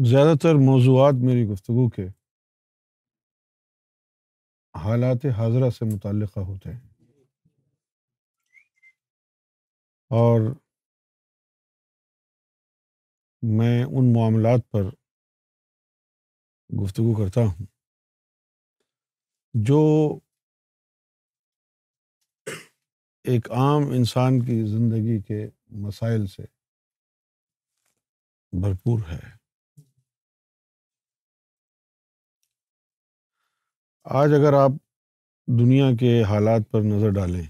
ज़्यादातर मौजूद मेरी गुफ्तु के हालात हाजरा से मुतल होते हैं और मैं उन मामलात पर गुफ्तु करता हूँ जो एक आम इंसान की ज़िंदगी के मसाइल से भरपूर है आज अगर आप दुनिया के हालात पर नज़र डालें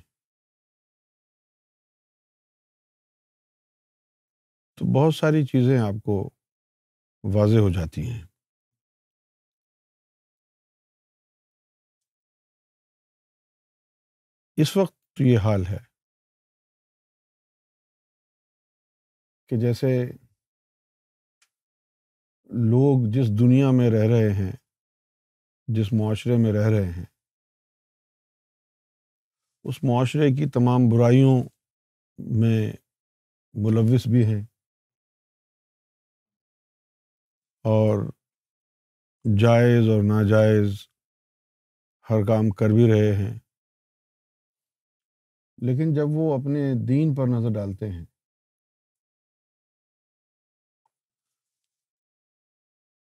तो बहुत सारी चीज़ें आपको वाज हो जाती हैं इस वक्त तो ये हाल है कि जैसे लोग जिस दुनिया में रह रहे हैं जिस माशरे में रह रहे हैं उस माशरे की तमाम बुराइयों में मुलविस भी हैं और जायज़ और नाजायज़ हर काम कर भी रहे हैं लेकिन जब वो अपने दीन पर नज़र डालते हैं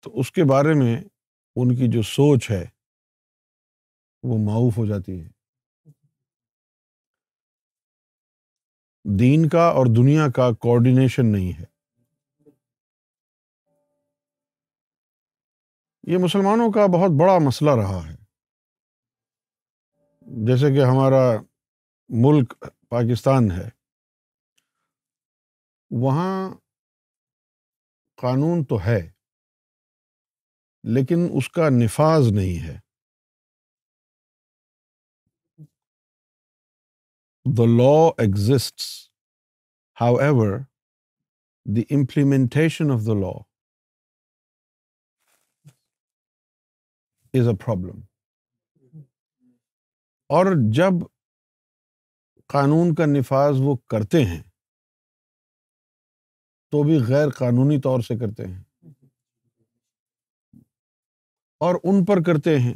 तो उसके बारे में उनकी जो सोच है वो माऊफ हो जाती है दीन का और दुनिया का कोऑर्डिनेशन नहीं है ये मुसलमानों का बहुत बड़ा मसला रहा है जैसे कि हमारा मुल्क पाकिस्तान है वहाँ कानून तो है लेकिन उसका निफाज नहीं है the law exists. However, the implementation of the law is a problem. और जब कानून का नफाज वो करते हैं तो भी गैर कानूनी तौर से करते हैं और उन पर करते हैं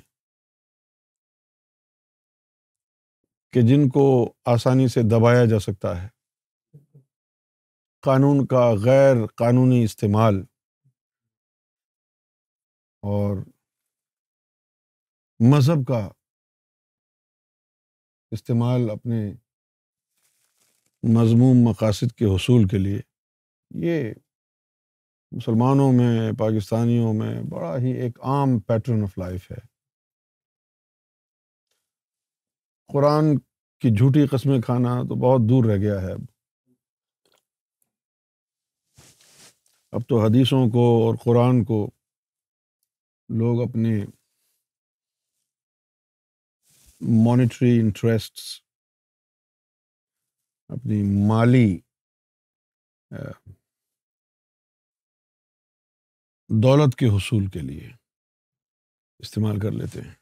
कि जिनको आसानी से दबाया जा सकता है कानून का गैर कानूनी इस्तेमाल और मज़हब का इस्तेमाल अपने मजमूम मकासद के हसूल के लिए ये मुसलमानों में पाकिस्तानियों में बड़ा ही एक आम पैटर्न ऑफ लाइफ है कुरान की झूठी कस्में खाना तो बहुत दूर रह गया है अब अब तो हदीसों को और कुरान को लोग अपने मॉनिटरी इंटरेस्ट्स अपनी माली दौलत के हसूल के लिए इस्तेमाल कर लेते हैं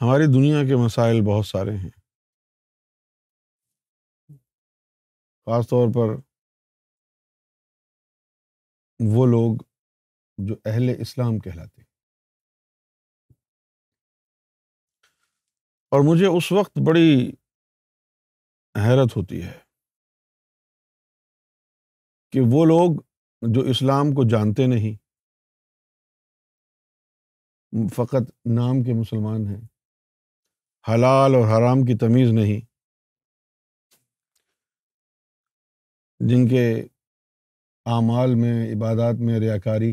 हमारी दुनिया के मसाइल बहुत सारे हैं ख़ास तौर पर वो लोग जो अहले इस्लाम कहलाते हैं और मुझे उस वक्त बड़ी हैरत होती है कि वो लोग जो इस्लाम को जानते नहीं फ़कत नाम के मुसलमान हैं हलाल और हराम की तमीज़ नहीं जिनके आमाल में इबादत में रियाकारी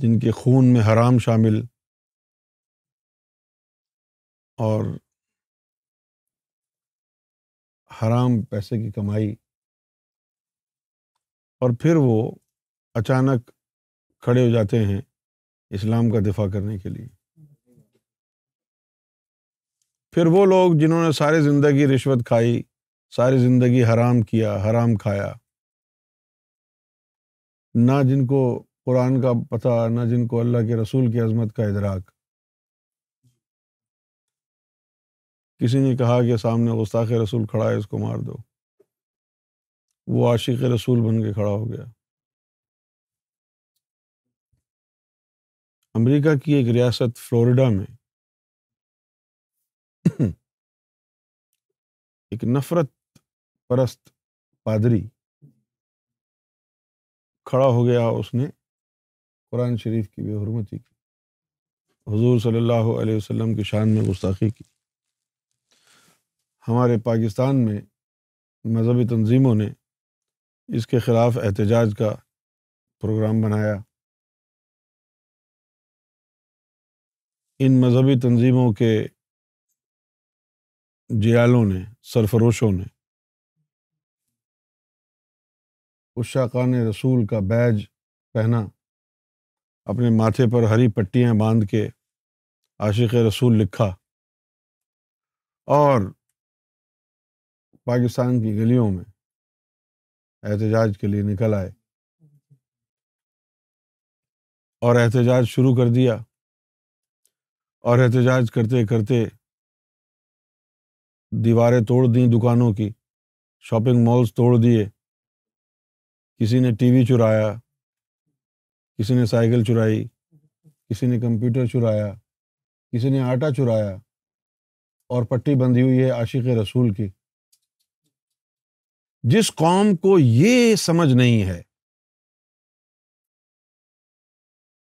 जिनके खून में हराम शामिल और हराम पैसे की कमाई और फिर वो अचानक खड़े हो जाते हैं इस्लाम का दिफा करने के लिए फिर वो लोग जिन्होंने सारी ज़िंदगी रिश्वत खाई सारी ज़िंदगी हराम किया हराम खाया ना जिनको कुरान का पता ना जिनको अल्लाह के रसूल की अजमत का इदराक किसी ने कहा कि सामने गुस्ताख रसूल खड़ा है इसको मार दो वो आशिक रसूल बन के खड़ा हो गया अमेरिका की एक रियासत फ्लोरिडा में एक नफरत परस्त पादरी खड़ा हो गया उसने कुरान शरीफ की बेहरमती की हजूर सल्लल्लाहु अलैहि वसल्लम की शान में गुस्ताखी की हमारे पाकिस्तान में मजहबी तंजीमों ने इसके ख़िलाफ़ एहतजाज का प्रोग्राम बनाया इन मजहबी तंजीमों के जियालों ने सरफरोशों ने खान रसूल का बैज पहना अपने माथे पर हरी पट्टियाँ बांध के आशिक रसूल लिखा और पाकिस्तान की गलियों में एहतजाज के लिए निकल आए और एहतजाज शुरू कर दिया और एहतजाज करते करते दीवारें तोड़ दी दुकानों की शॉपिंग मॉल्स तोड़ दिए किसी ने टीवी चुराया किसी ने साइकिल चुराई किसी ने कंप्यूटर चुराया किसी ने आटा चुराया और पट्टी बंधी हुई है आशिक रसूल की जिस कौम को ये समझ नहीं है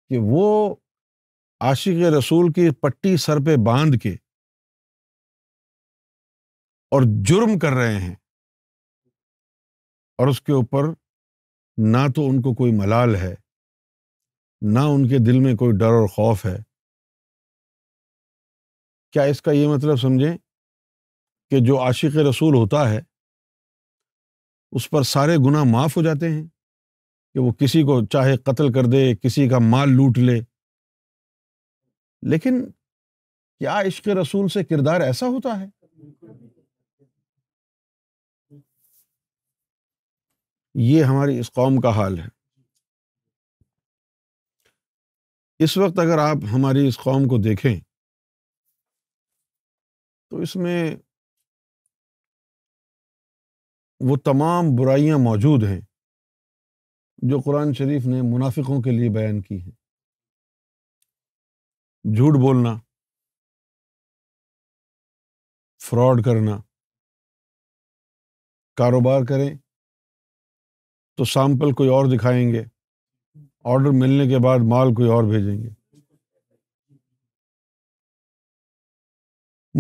कि वो आशिक रसूल की पट्टी सर पे बांध के और जुर्म कर रहे हैं और उसके ऊपर ना तो उनको कोई मलाल है ना उनके दिल में कोई डर और खौफ है क्या इसका ये मतलब समझें कि जो आशिक रसूल होता है उस पर सारे गुना माफ़ हो जाते हैं कि वो किसी को चाहे कत्ल कर दे किसी का माल लूट ले लेकिन क्या इश्क रसूल से किरदार ऐसा होता है ये हमारी इस कौम का हाल है इस वक्त अगर आप हमारी इस कौम को देखें तो इसमें वो तमाम बुराइयां मौजूद हैं जो कुरान शरीफ ने मुनाफिकों के लिए बयान की हैं झूठ बोलना फ्रॉड करना कारोबार करें तो सैंपल कोई और दिखाएंगे ऑर्डर मिलने के बाद माल कोई और भेजेंगे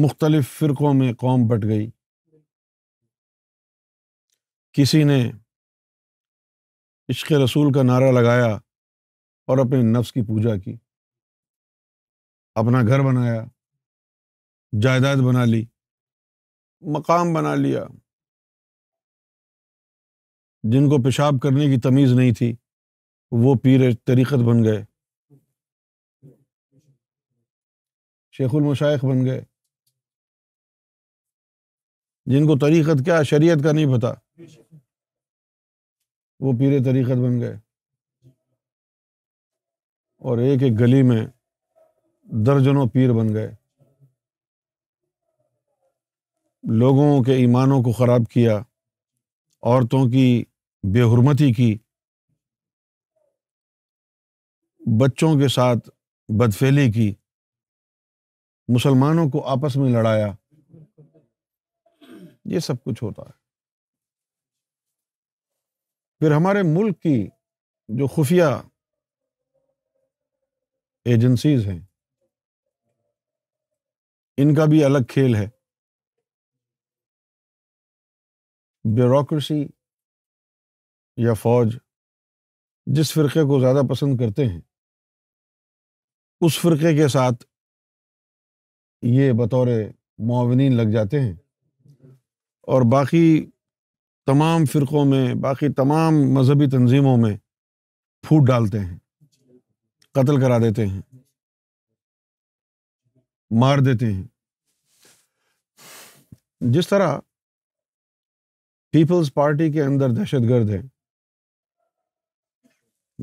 मुख्तलिफ फ़िरक़ों में कौम बट गई किसी ने इश्क रसूल का नारा लगाया और अपने नफ्स की पूजा की अपना घर बनाया जायदाद बना ली मकाम बना लिया जिनको पेशाब करने की तमीज़ नहीं थी वो पीर तरीक़त बन गए शेखुल मशाइख बन गए जिनको तरीक़त क्या शरीयत का नहीं पता वो पीर तरीक़त बन गए और एक एक गली में दर्जनों पीर बन गए लोगों के ईमानों को ख़राब किया औरतों की बेहरमती की बच्चों के साथ बदफेली की मुसलमानों को आपस में लड़ाया ये सब कुछ होता है फिर हमारे मुल्क की जो खुफिया एजेंसीज हैं इनका भी अलग खेल है ब्यूरोसी या फौज जिस फ़िरके को ज़्यादा पसंद करते हैं उस फ़िरके के साथ ये बतौर माविन लग जाते हैं और बाकी तमाम फ़िरक़ों में बाकी तमाम मजहबी तनजीमों में फूट डालते हैं कत्ल करा देते हैं मार देते हैं जिस तरह पीपल्स पार्टी के अंदर दहशत गर्द है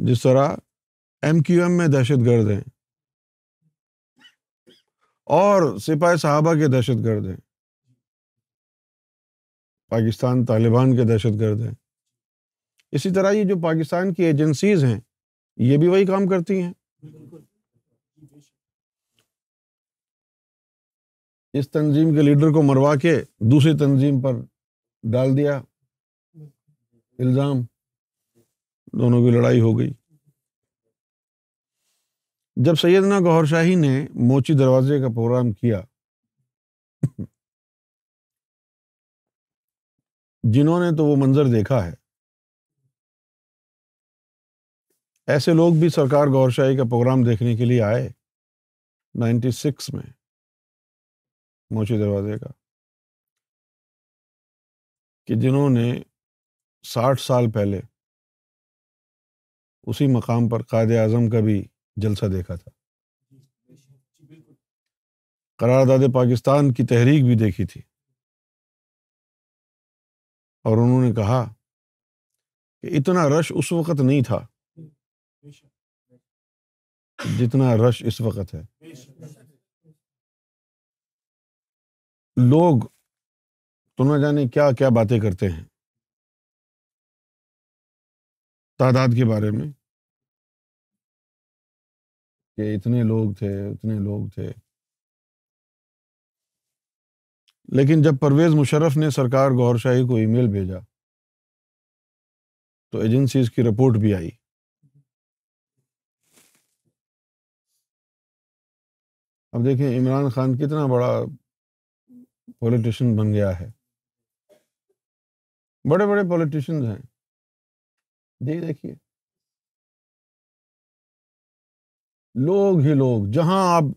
जिस तरह एम क्यू एम में दहशत गर्द है और सिपाही साहबा के दहशत गर्द हैं पाकिस्तान तालिबान के दहशत गर्द हैं इसी तरह ये जो पाकिस्तान की एजेंसीज़ हैं ये भी वही काम करती हैं इस तंजीम के लीडर को मरवा के दूसरी तंजीम पर डाल दिया इल्ज़ाम दोनों की लड़ाई हो गई जब सैदना गौहर शाही ने मोची दरवाजे का प्रोग्राम किया जिन्होंने तो वो मंजर देखा है ऐसे लोग भी सरकार गौरशाही का प्रोग्राम देखने के लिए आए 96 में मोची दरवाजे का कि जिन्होंने 60 साल पहले उसी मकाम पर कायद अजम का भी जलसा देखा था करारदाद पाकिस्तान की तहरीक भी देखी थी और उन्होंने कहा कि इतना रश उस वक़्त नहीं था जितना रश इस वक़्त है लोग तो ना जाने क्या क्या बातें करते हैं तादाद के बारे में कि इतने लोग थे उतने लोग थे लेकिन जब परवेज़ मुशर्रफ ने सरकार गौर शाही को ईमेल भेजा तो एजेंसी की रिपोर्ट भी आई अब देखें इमरान खान कितना बड़ा पॉलिटिशियन बन गया है बड़े बड़े पॉलिटिशियंस हैं देख देखिए लोग ही लोग जहां आप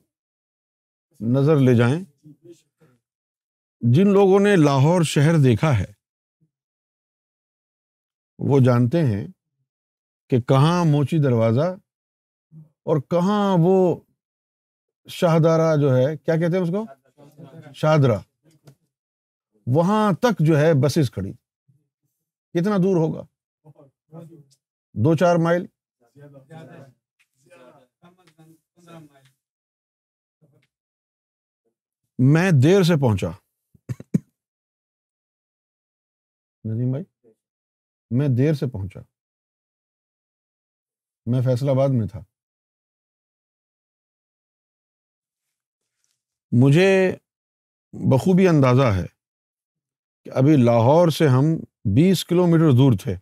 नजर ले जाएं जिन लोगों ने लाहौर शहर देखा है वो जानते हैं कि कहा मोची दरवाज़ा और कहा वो शाहदारा जो है क्या कहते हैं उसको शाहदरा वहां तक जो है बसेस खड़ी कितना दूर होगा दो चार माइल मैं देर से पहुंचा नदीम भाई मैं देर से पहुंचा मैं फैसलाबाद में था मुझे बखूबी अंदाज़ा है कि अभी लाहौर से हम बीस किलोमीटर दूर थे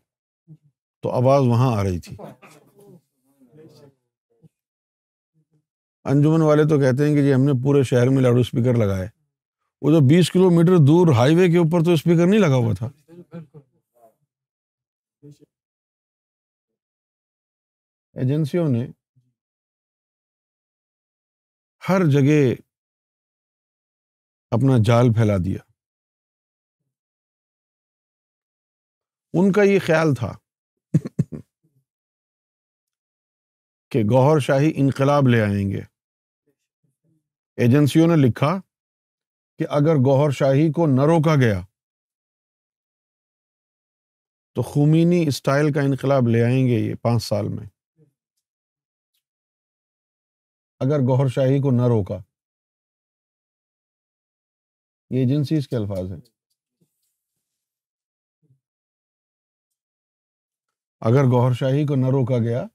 तो आवाज़ वहाँ आ रही थी अंजुमन वाले तो कहते हैं कि जी हमने पूरे शहर में लाउड स्पीकर लगाए वो जो बीस किलोमीटर दूर हाईवे के ऊपर तो स्पीकर नहीं लगा हुआ था एजेंसियों ने हर जगह अपना जाल फैला दिया उनका ये ख्याल था कि गौहर शाही इनकलाब ले आएंगे एजेंसियों ने लिखा कि अगर गौहर शाही को न रोका गया तो खुमीनी स्टाइल का इनकलाब ले आएंगे ये पांच साल में अगर गौहर शाही को न रोका ये एजेंसीज के अल्फाज हैं अगर गौहर शाही को न रोका गया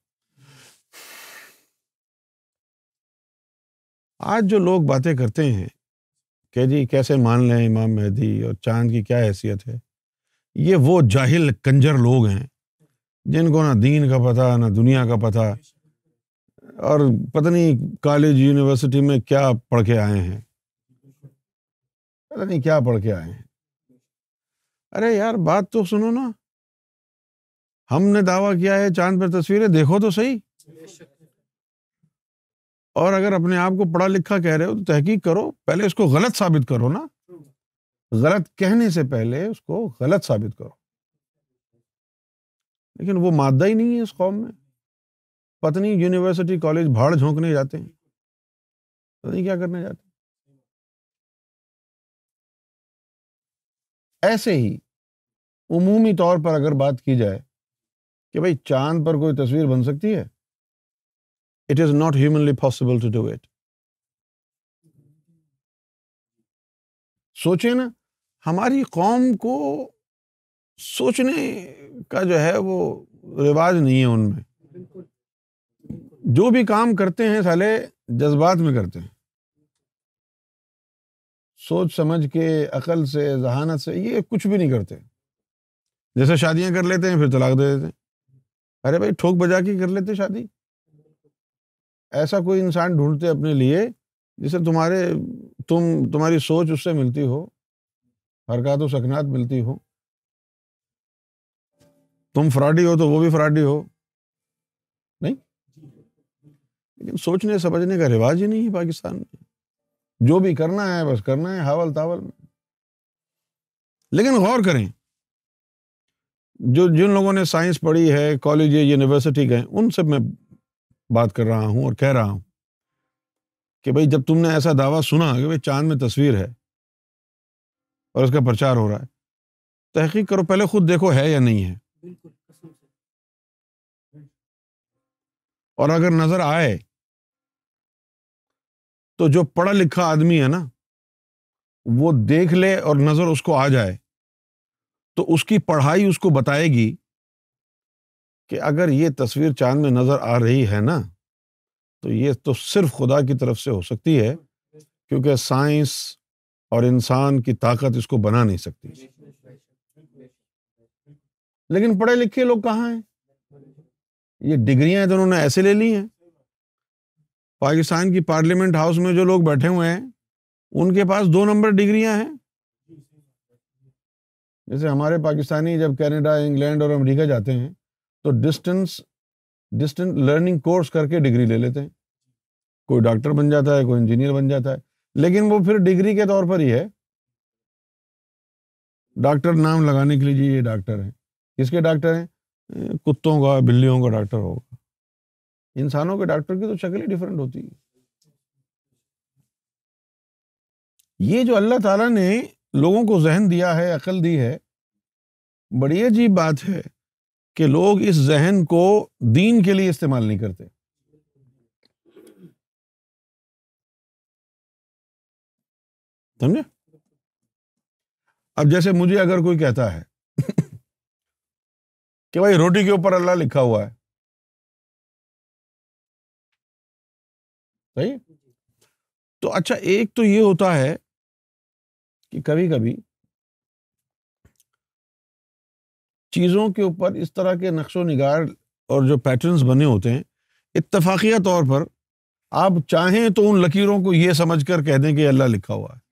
आज जो लोग बातें करते हैं कि जी कैसे मान लें इमाम मेहदी और चांद की क्या हैसियत है ये वो जाहिल कंजर लोग हैं जिनको ना दीन का पता ना दुनिया का पता और पता नहीं कॉलेज यूनिवर्सिटी में क्या पढ़ के आए हैं पता नहीं क्या पढ़ के आए हैं अरे यार बात तो सुनो ना हमने दावा किया है चांद पर तस्वीरें देखो तो सही और अगर अपने आप को पढ़ा लिखा कह रहे हो तो तहकीक करो पहले इसको गलत साबित करो ना गलत कहने से पहले उसको गलत साबित करो लेकिन वो मादा ही नहीं है इस कौम में पत्नी यूनिवर्सिटी कॉलेज भाड़ झोंकने जाते हैं पता नहीं क्या करने जाते ऐसे ही उमूमी तौर पर अगर बात की जाए कि भाई चांद पर कोई तस्वीर बन सकती है it is not humanly possible to do it सोचे ना हमारी कौम को सोचने का जो है वो रिवाज नहीं है उनमें जो भी काम करते हैं साले जज्बात में करते हैं सोच समझ के अकल से जहानत से ये कुछ भी नहीं करते जैसे शादियां कर लेते हैं फिर तलाक दे देते हैं अरे भाई ठोक बजा के कर लेते शादी ऐसा कोई इंसान ढूंढते अपने लिए जिसे तुम्हारे तुम तुम्हारी सोच उससे मिलती हो हरकत तो व सकनात मिलती हो तुम फ्रॉडी हो तो वो भी फ्रॉडी हो नहीं लेकिन सोचने समझने का रिवाज ही नहीं है पाकिस्तान में जो भी करना है बस करना है हावल तावल में लेकिन गौर करें जो जिन लोगों ने साइंस पढ़ी है कॉलेज या यूनिवर्सिटी गए उन सब में बात कर रहा हूँ और कह रहा हूँ कि भाई जब तुमने ऐसा दावा सुना कि भाई चांद में तस्वीर है और उसका प्रचार हो रहा है तहकीक करो पहले खुद देखो है या नहीं है और अगर नजर आए तो जो पढ़ा लिखा आदमी है ना वो देख ले और नजर उसको आ जाए तो उसकी पढ़ाई उसको बताएगी कि अगर ये तस्वीर चांद में नजर आ रही है ना तो ये तो सिर्फ खुदा की तरफ से हो सकती है क्योंकि साइंस और इंसान की ताकत इसको बना नहीं सकती लेकिन पढ़े लिखे लोग कहाँ हैं ये डिग्रियां तो उन्होंने ऐसे ले ली हैं पाकिस्तान की पार्लियामेंट हाउस में जो लोग बैठे हुए हैं उनके पास दो नंबर डिग्रियां हैं जैसे हमारे पाकिस्तानी जब कनाडा इंग्लैंड और अमेरिका जाते हैं तो डिस्टेंस डिस्टेंस लर्निंग कोर्स करके डिग्री ले लेते हैं कोई डॉक्टर बन जाता है कोई इंजीनियर बन जाता है लेकिन वो फिर डिग्री के तौर पर ही है डॉक्टर नाम लगाने के लिए ये डॉक्टर हैं किसके डॉक्टर हैं कुत्तों का बिल्लियों का डॉक्टर होगा इंसानों के डॉक्टर की तो शक्ल ही डिफरेंट होती है ये जो अल्लाह ताला ने लोगों को जहन दिया है अकल दी है बड़ी अजीब बात है कि लोग इस जहन को दीन के लिए इस्तेमाल नहीं करते समझे अब जैसे मुझे अगर कोई कहता है कि भाई रोटी के ऊपर अल्लाह लिखा हुआ है सही तो अच्छा एक तो ये होता है कि कभी कभी चीज़ों के ऊपर इस तरह के नक्शो निगार और जो पैटर्न्स बने होते हैं इतफाक़िया तौर पर आप चाहें तो उन लकीरों को यह समझ कर कह दें कि अल्लाह लिखा हुआ है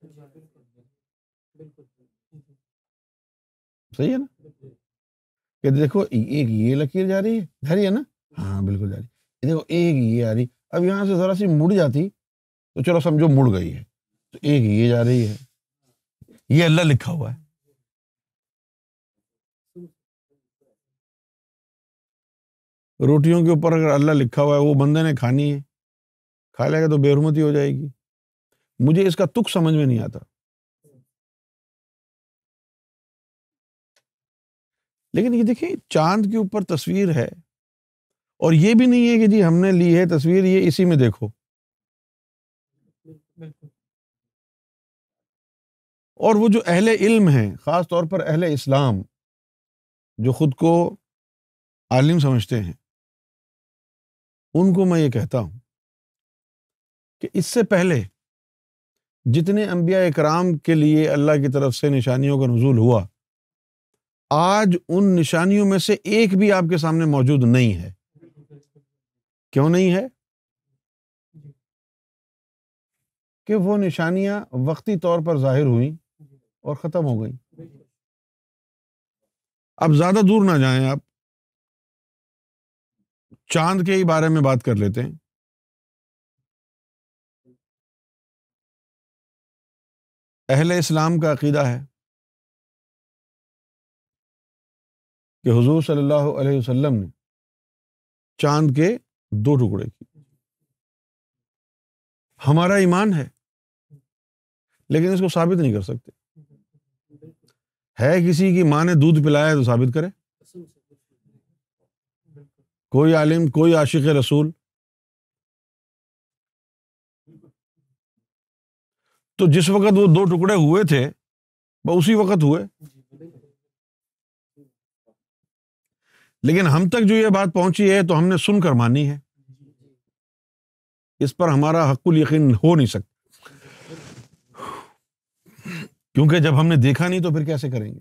सही है ना कि देखो एक ये लकीर जा रही है धरी है ना हम्म। हाँ बिल्कुल जा रही है देखो एक ये आ रही अब यहाँ से ज़रा सी मुड़ जाती तो चलो समझो मुड़ गई है तो एक ये जा रही है ये अल्लाह लिखा हुआ है रोटियों के ऊपर अगर अल्लाह लिखा हुआ है वो बंदे ने खानी है खा लेगा तो बेहरमती हो जाएगी मुझे इसका तुक समझ में नहीं आता लेकिन ये देखिए चांद के ऊपर तस्वीर है और ये भी नहीं है कि जी हमने ली है तस्वीर ये इसी में देखो और वो जो अहले इल्म हैं ख़ास तौर पर अहले इस्लाम जो ख़ुद को आलिम समझते हैं उनको मैं ये कहता हूँ कि इससे पहले जितने अम्बिया इकराम के लिए अल्लाह की तरफ से निशानियों का नजूल हुआ आज उन निशानियों में से एक भी आपके सामने मौजूद नहीं है क्यों नहीं है कि वो निशानियां वक्ती तौर पर जाहिर हुई और ख़त्म हो गई अब ज़्यादा दूर ना जाएं आप चांद के ही बारे में बात कर लेते हैं अहले इस्लाम का अकीदा है कि हुजूर सल्लल्लाहु अलैहि वसल्लम ने चांद के दो टुकड़े किए हमारा ईमान है लेकिन इसको साबित नहीं कर सकते है किसी की माँ ने दूध पिलाया तो साबित करे कोई आलिम कोई आशिक रसूल तो जिस वक्त वो दो टुकड़े हुए थे वह उसी वक्त हुए लेकिन हम तक जो ये बात पहुंची है तो हमने सुनकर मानी है इस पर हमारा हकुल यकीन हो नहीं सकता क्योंकि जब हमने देखा नहीं तो फिर कैसे करेंगे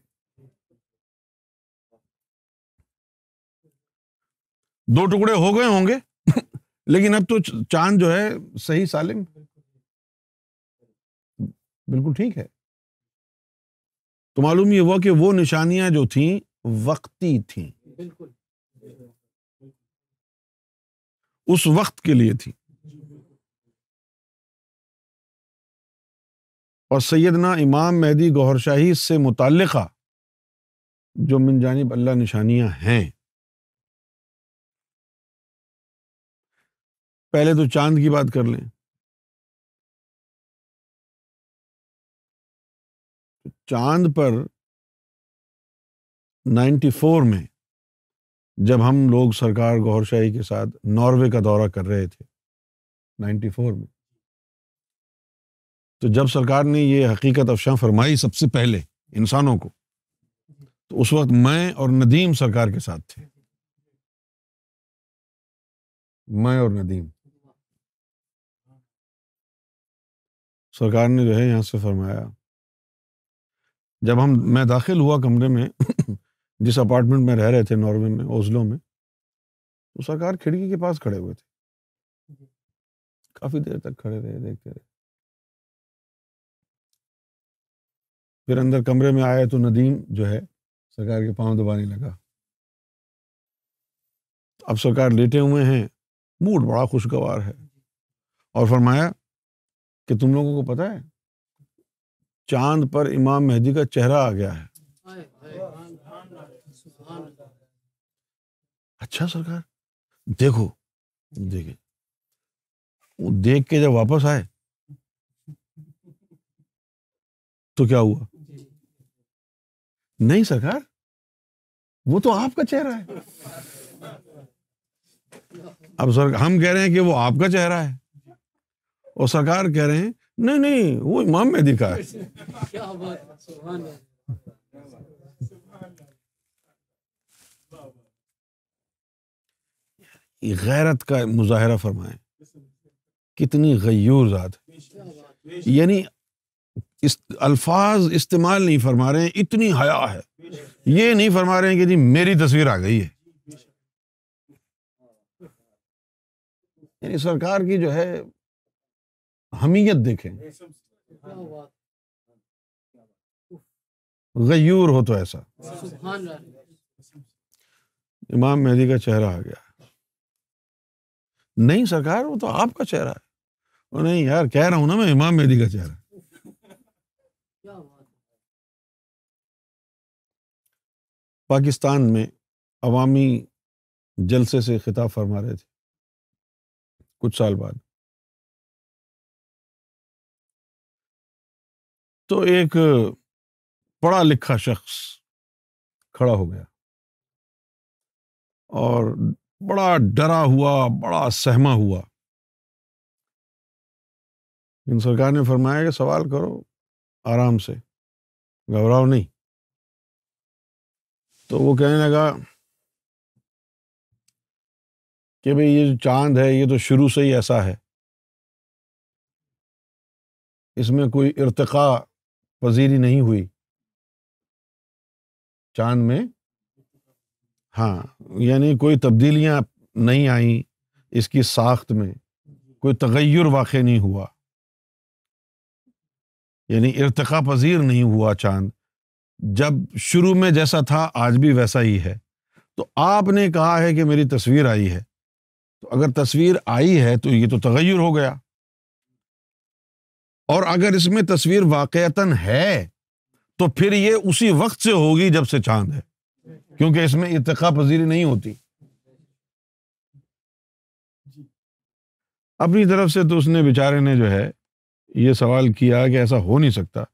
दो टुकड़े हो गए होंगे लेकिन अब तो चांद जो है सही सालिम बिल्कुल ठीक है तो मालूम ये हुआ कि वो निशानियां जो थी वक्ती थी बिल्कुल उस वक्त के लिए थी और सैयदना इमाम मेहदी गौहर शाही से मुतल जो मिन जानब अल्लाह निशानियां हैं पहले तो चांद की बात कर लें चांद पर 94 में जब हम लोग सरकार गौरशाही के साथ नॉर्वे का दौरा कर रहे थे 94 में तो जब सरकार ने ये हकीकत अफशा फरमाई सबसे पहले इंसानों को तो उस वक्त मैं और नदीम सरकार के साथ थे मैं और नदीम सरकार ने जो है यहाँ से फरमाया जब हम मैं दाखिल हुआ कमरे में जिस अपार्टमेंट में रह रहे थे नॉर्वे में ओजलो में वो सरकार खिड़की के पास खड़े हुए थे काफी देर तक खड़े रहे देखते रहे फिर अंदर कमरे में आया तो नदीम जो है सरकार के पांव दबाने लगा अब सरकार लेटे हुए हैं मूड बड़ा खुशगवार है और फरमाया कि तुम लोगों को पता है चांद पर इमाम मेहदी का चेहरा आ गया है अच्छा सरकार देखो देखे वो देख के जब वापस आए तो क्या हुआ नहीं सरकार वो तो आपका चेहरा है अब सर हम कह रहे हैं कि वो आपका चेहरा है और सरकार कह रहे हैं नहीं नहीं वो इमाम मेहदी का है गैरत का मुजाहरा फरमाए कितनी गयूर ज़ात यानी इस अल्फाज इस्तेमाल नहीं फरमा रहे हैं इतनी हया है ये नहीं फरमा रहे हैं कि जी मेरी तस्वीर आ गई है यानी सरकार की जो है हमीयत देखें हाँ, हाँ। गयूर हो तो ऐसा इमाम मेहदी का चेहरा आ गया नहीं सरकार वो तो आपका चेहरा है और नहीं यार कह रहा हूं ना मैं इमाम मेहदी का चेहरा पाकिस्तान में अवामी जलसे से खिताब फरमा रहे थे कुछ साल बाद तो एक पढ़ा लिखा शख्स खड़ा हो गया और बड़ा डरा हुआ बड़ा सहमा हुआ इन सरकार ने फरमाया कि सवाल करो आराम से घबराओ नहीं तो वो कहने लगा कि भाई ये जो चांद है ये तो शुरू से ही ऐसा है इसमें कोई इरतका पजीरी नहीं हुई चांद में हाँ यानी कोई तब्दीलियाँ नहीं आई इसकी साख्त में कोई तगैर वाक़ नहीं हुआ यानी इरतका पजीर नहीं हुआ चांद जब शुरू में जैसा था आज भी वैसा ही है तो आपने कहा है कि मेरी तस्वीर आई है तो अगर तस्वीर आई है तो ये तो तगैर हो गया और अगर इसमें तस्वीर वाक़ता है तो फिर ये उसी वक्त से होगी जब से चांद है क्योंकि इसमें इतका पजीरी नहीं होती अपनी तरफ से तो उसने बेचारे ने जो है ये सवाल किया कि ऐसा हो नहीं सकता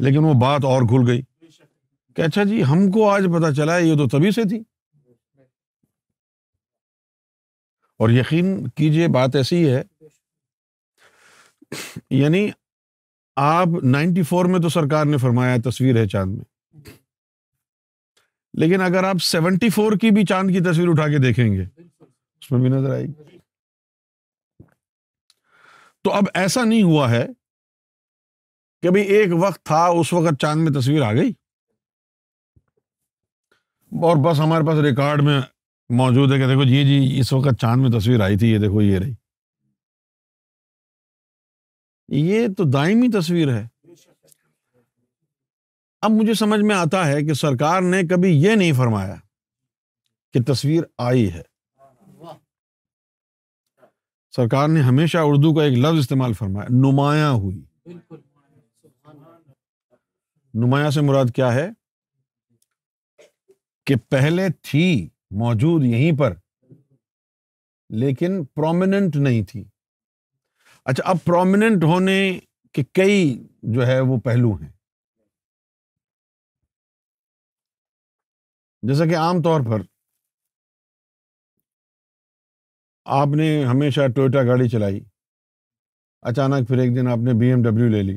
लेकिन वो बात और खुल गई कि अच्छा जी हमको आज पता चला ये तो तभी से थी और यकीन कीजिए बात ऐसी है यानी आप 94 में तो सरकार ने फरमाया तस्वीर है चांद में लेकिन अगर आप 74 की भी चांद की तस्वीर उठा के देखेंगे उसमें भी नजर आएगी तो अब ऐसा नहीं हुआ है कि भाई एक वक्त था उस वक्त चांद में तस्वीर आ गई और बस हमारे पास रिकॉर्ड में मौजूद है कि देखो जी जी इस वक्त चांद में तस्वीर आई थी ये देखो ये रही ये तो दायमी तस्वीर है अब मुझे समझ में आता है कि सरकार ने कभी यह नहीं फरमाया कि तस्वीर आई है सरकार ने हमेशा उर्दू का एक लफ्ज इस्तेमाल फरमाया नुमाया हुई नुमाया से मुराद क्या है कि पहले थी मौजूद यहीं पर लेकिन प्रोमिनेंट नहीं थी अच्छा अब प्रोमिनेंट होने के कई जो है वो पहलू हैं जैसा कि आमतौर पर आपने हमेशा टोयोटा गाड़ी चलाई अचानक फिर एक दिन आपने बी ले ली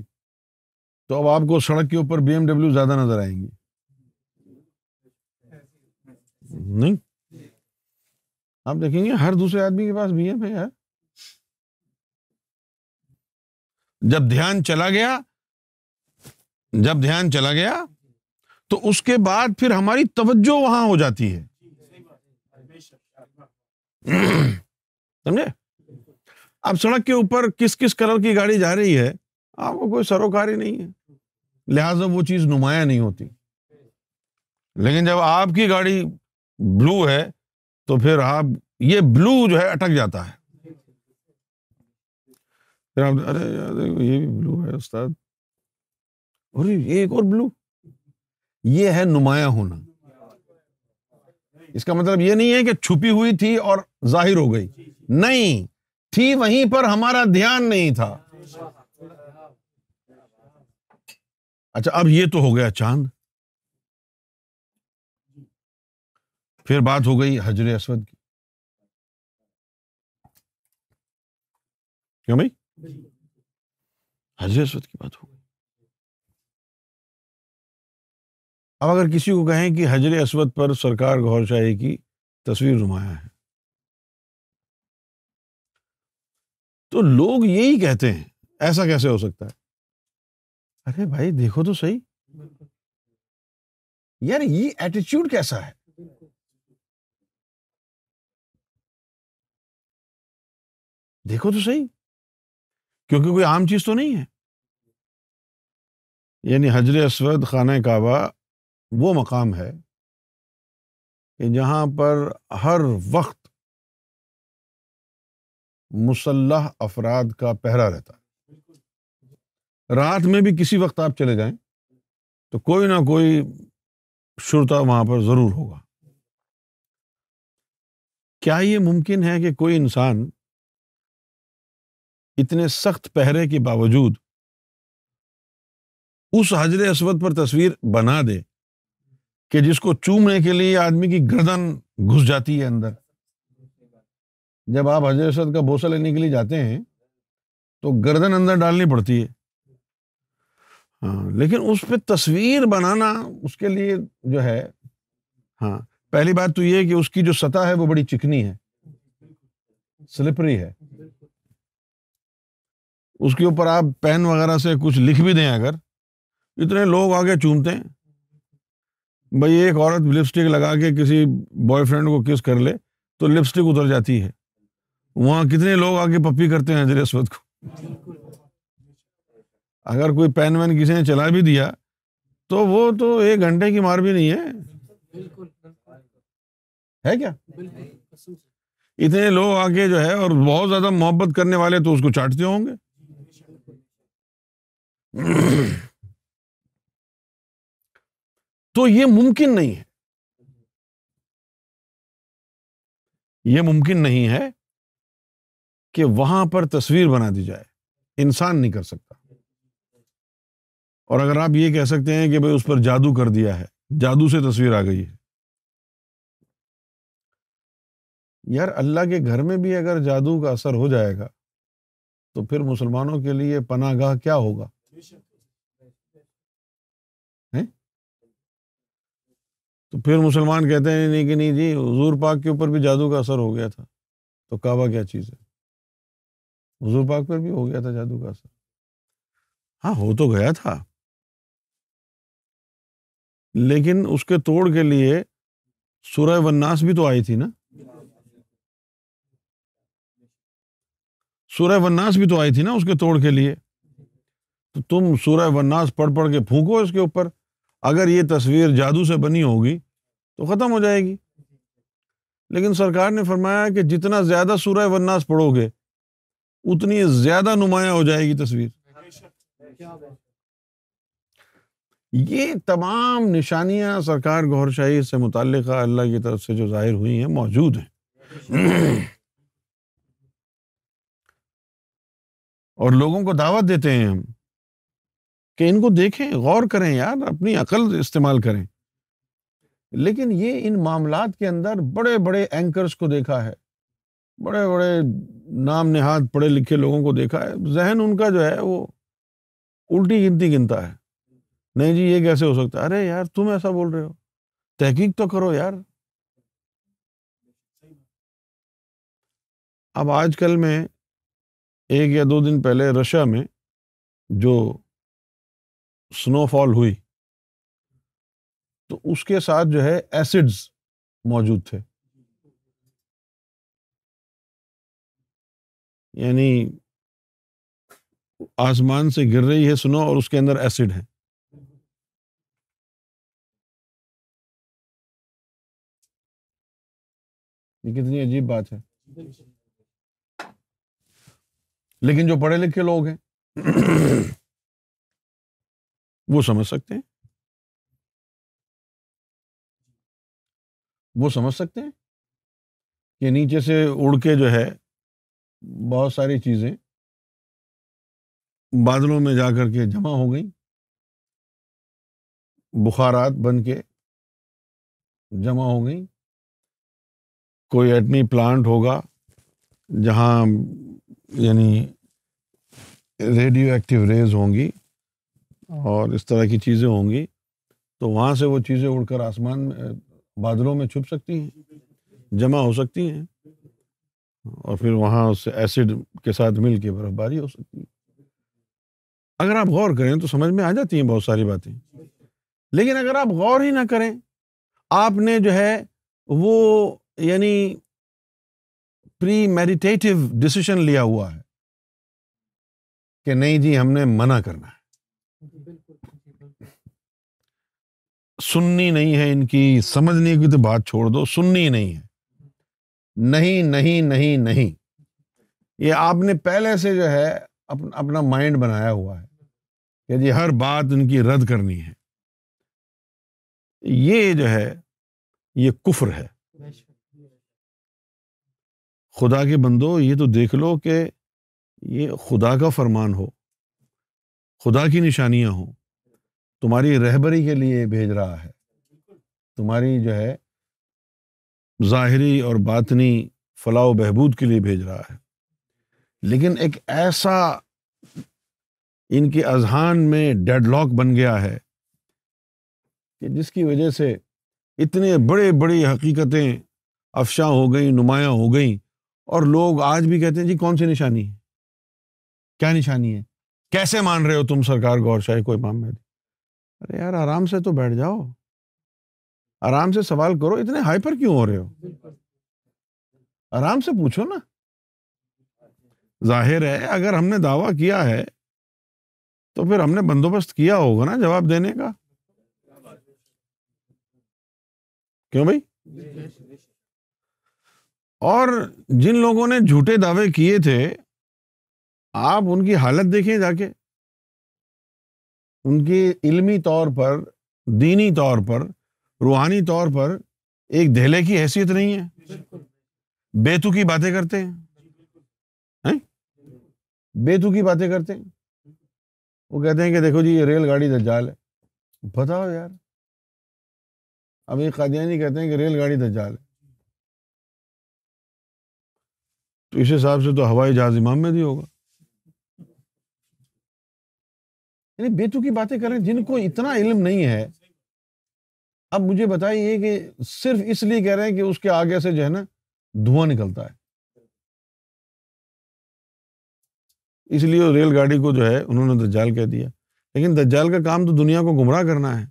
तो अब आपको सड़क के ऊपर बी ज़्यादा नज़र आएंगी नहीं आप देखेंगे हर दूसरे आदमी के पास बी है यार जब ध्यान चला गया जब ध्यान चला गया तो उसके बाद फिर हमारी तवज्जो वहां हो जाती है समझे अब सड़क के ऊपर किस किस कलर की गाड़ी जा रही है आपको कोई सरोकारी नहीं है लिहाजा वो चीज नुमाया नहीं होती लेकिन जब आपकी गाड़ी ब्लू है तो फिर आप ये ब्लू जो है अटक जाता है फिर आप अरे ये भी ब्लू है उस्ताद और ये एक और ब्लू ये है नुमाया होना इसका मतलब ये नहीं है कि छुपी हुई थी और जाहिर हो गई नहीं थी वहीं पर हमारा ध्यान नहीं था अच्छा अब ये तो हो गया चांद फिर बात हो गई हजरे असवद की क्यों भाई हजरे असवद की बात हो अब अगर किसी को कहें कि हजरे असवद पर सरकार गौरशाही की तस्वीर नुमाया है तो लोग यही कहते हैं ऐसा कैसे हो सकता है अरे भाई देखो तो सही यार ये एटीट्यूड कैसा है देखो तो सही क्योंकि कोई आम चीज तो नहीं है यानी हजरे असवद खाना काबा वो मकाम है कि जहाँ पर हर वक्त मुसल्ह अफराद का पहरा रहता है रात में भी किसी वक्त आप चले जाएं तो कोई ना कोई शुरता वहाँ पर ज़रूर होगा क्या ये मुमकिन है कि कोई इंसान इतने सख्त पहरे के बावजूद उस हजर असवद पर तस्वीर बना दे कि जिसको चूमने के लिए आदमी की गर्दन घुस जाती है अंदर जब आप हजर का बोसा लेने के लिए जाते हैं तो गर्दन अंदर डालनी पड़ती है हाँ लेकिन उस पर तस्वीर बनाना उसके लिए जो है हाँ पहली बात तो ये कि उसकी जो सतह है वो बड़ी चिकनी है स्लिपरी है उसके ऊपर आप पेन वगैरह से कुछ लिख भी दें अगर इतने लोग आगे चूमते हैं भाई एक औरत लिपस्टिक लगा के किसी बॉयफ्रेंड को किस कर ले तो लिपस्टिक उतर जाती है वहाँ कितने लोग आके पप्पी करते हैं हजर अस्वद को अगर कोई पेन वैन किसी ने चला भी दिया तो वो तो एक घंटे की मार भी नहीं है है क्या इतने लोग आके जो है और बहुत ज्यादा मोहब्बत करने वाले तो उसको चाटते होंगे तो ये मुमकिन नहीं है ये मुमकिन नहीं है कि वहां पर तस्वीर बना दी जाए इंसान नहीं कर सकता और अगर आप ये कह सकते हैं कि भाई उस पर जादू कर दिया है जादू से तस्वीर आ गई है यार अल्लाह के घर में भी अगर जादू का असर हो जाएगा तो फिर मुसलमानों के लिए पनागाह क्या होगा तो फिर मुसलमान कहते हैं नहीं कि नहीं जी हजूर पाक के ऊपर भी जादू का असर हो गया था तो काबा क्या चीज़ है हजूर पाक पर भी हो गया था जादू का असर हाँ हो तो गया था लेकिन उसके तोड़ के लिए सूरह वन्नास भी तो आई थी ना सूरह वन्नास भी तो आई थी ना उसके तोड़ के लिए तो तुम सूरह वन्नास पढ़ पढ़ के फूको इसके ऊपर अगर ये तस्वीर जादू से बनी होगी तो ख़त्म हो जाएगी लेकिन सरकार ने फरमाया कि जितना ज़्यादा सूर्य वन्नास पढ़ोगे उतनी ज़्यादा नुमाया हो जाएगी तस्वीर ये तमाम निशानियां सरकार गौरशाही से मुतल अल्लाह की तरफ से जो जाहिर हुई है मौजूद है और लोगों को दावत देते हैं हम कि इनको देखें गौर करें यार अपनी अकल इस्तेमाल करें लेकिन ये इन मामला के अंदर बड़े बड़े एंकर्स को देखा है बड़े बड़े नाम नहाद पढ़े लिखे लोगों को देखा है जहन उनका जो है वो उल्टी गिनती गिनता है नहीं जी ये कैसे हो सकता है अरे यार तुम ऐसा बोल रहे हो तहकीक तो करो यार अब आजकल में एक या दो दिन पहले रशिया में जो स्नोफॉल हुई तो उसके साथ जो है एसिड्स मौजूद थे यानी आसमान से गिर रही है स्नो और उसके अंदर एसिड है ये कितनी अजीब बात है लेकिन जो पढ़े लिखे लोग हैं वो समझ सकते हैं वो समझ सकते हैं कि नीचे से उड़ के जो है बहुत सारी चीज़ें बादलों में जा कर के जमा हो गई बुखारात बन के जमा हो गई कोई एटमी प्लांट होगा जहाँ यानी रेडियो एक्टिव रेज होंगी और इस तरह की चीज़ें होंगी तो वहाँ से वो चीज़ें उड़कर आसमान में बादलों में छुप सकती हैं जमा हो सकती हैं और फिर वहाँ उससे एसिड के साथ मिल के बर्फबारी हो सकती है अगर आप गौर करें तो समझ में आ जाती हैं बहुत सारी बातें लेकिन अगर आप गौर ही ना करें आपने जो है वो यानी प्री मेडिटेटिव डिसीजन लिया हुआ है कि नहीं जी हमने मना करना है सुननी नहीं है इनकी समझने की तो बात छोड़ दो सुननी नहीं है नहीं नहीं नहीं नहीं ये आपने पहले से जो है अपन, अपना माइंड बनाया हुआ है कि जी हर बात इनकी रद्द करनी है ये जो है ये कुफ्र है खुदा के बंदो ये तो देख लो कि ये खुदा का फरमान हो खुदा की निशानियां हों तुम्हारी रहबरी के लिए भेज रहा है तुम्हारी जो है ज़ाहरी और बातनी फलाह बहबूद के लिए भेज रहा है लेकिन एक ऐसा इनके अजहान में डेड लॉक बन गया है कि जिसकी वजह से इतने बड़े बड़ी हकीकतें अफशा हो गई नुमायाँ हो गई और लोग आज भी कहते हैं जी कौन सी निशानी है क्या निशानी है कैसे मान रहे हो तुम सरकार गौर शाह को इमाम महदी अरे यार आराम से तो बैठ जाओ आराम से सवाल करो इतने हाइपर क्यों हो रहे हो आराम से पूछो ना जाहिर है अगर हमने दावा किया है तो फिर हमने बंदोबस्त किया होगा ना जवाब देने का क्यों भाई और जिन लोगों ने झूठे दावे किए थे आप उनकी हालत देखें जाके उनके इल्मी तौर पर दीनी तौर पर रूहानी तौर पर एक धेले की हैसियत नहीं है बेतु की बातें करते हैं हैं बेतु की बातें करते हैं वो कहते हैं कि देखो जी ये रेलगाड़ी दज्जाल है बताओ यार अब ये कादियानी कहते हैं कि रेलगाड़ी दज्जाल है तो इस हिसाब से तो हवाई जहाज इमाम में भी होगा यानी बेतुकी बातें कर रहे हैं जिनको इतना इल्म नहीं है अब मुझे बताइए कि सिर्फ इसलिए कह रहे हैं कि उसके आगे से जो है ना धुआं निकलता है इसलिए रेलगाड़ी को जो है उन्होंने दज्जाल कह दिया लेकिन दज्जाल का काम तो दुनिया को गुमराह करना है